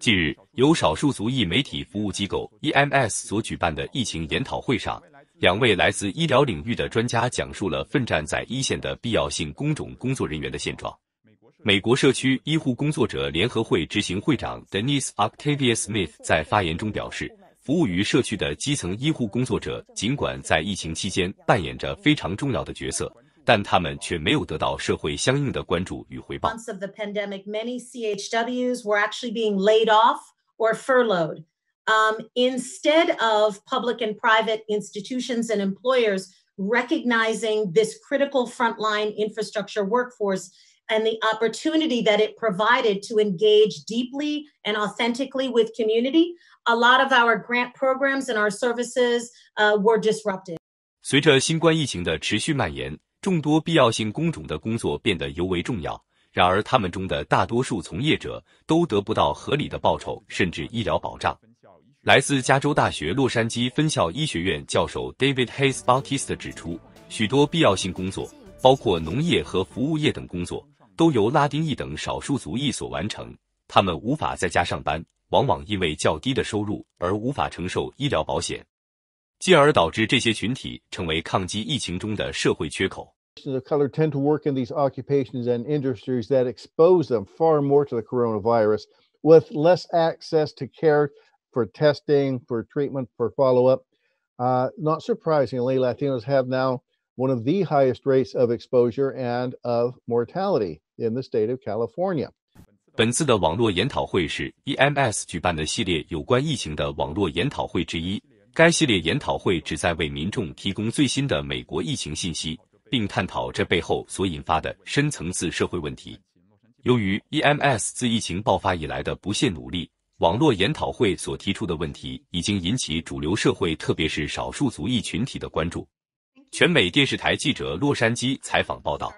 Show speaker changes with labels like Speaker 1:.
Speaker 1: 近日，由少数族裔媒体服务机构 E M S 所举办的疫情研讨会上，两位来自医疗领域的专家讲述了奋战在一线的必要性工种工作人员的现状。美国社区医护工作者联合会执行会长 Denise o c t a v i a Smith 在发言中表示，服务于社区的基层医护工作者尽管在疫情期间扮演着非常重要的角色。但他们却没有得到社会相应的关注与回报。Months
Speaker 2: of the pandemic, many CHWs were actually being laid off or furloughed. Um, instead of public and private institutions and employers recognizing this critical frontline infrastructure workforce and the opportunity that it provided to engage deeply and authentically with community, a lot of our grant programs and our services uh, were disrupted.
Speaker 1: 随着新冠疫情的持续蔓延，众多必要性工种的工作变得尤为重要，然而他们中的大多数从业者都得不到合理的报酬，甚至医疗保障。来自加州大学洛杉矶分校医学院教授 David Hayes-Bautista 指出，许多必要性工作，包括农业和服务业等工作，都由拉丁裔等少数族裔所完成。他们无法在家上班，往往因为较低的收入而无法承受医疗保险。of
Speaker 3: color tend to work in these occupations and industries that expose them far more to the coronavirus with less access to care for testing, for treatment, for follow up. Uh, not surprisingly, Latinos have now one of the highest rates of exposure and of mortality in the state of California.
Speaker 1: 本次的网络研讨会是 EMS 举办的系列有关疫情的网络研讨会之一，该系列研讨会旨在为民众提供最新的美国疫情信息，并探讨这背后所引发的深层次社会问题。由于 EMS 自疫情爆发以来的不懈努力，网络研讨会所提出的问题已经引起主流社会，特别是少数族裔群体的关注。全美电视台记者洛杉矶采访报道。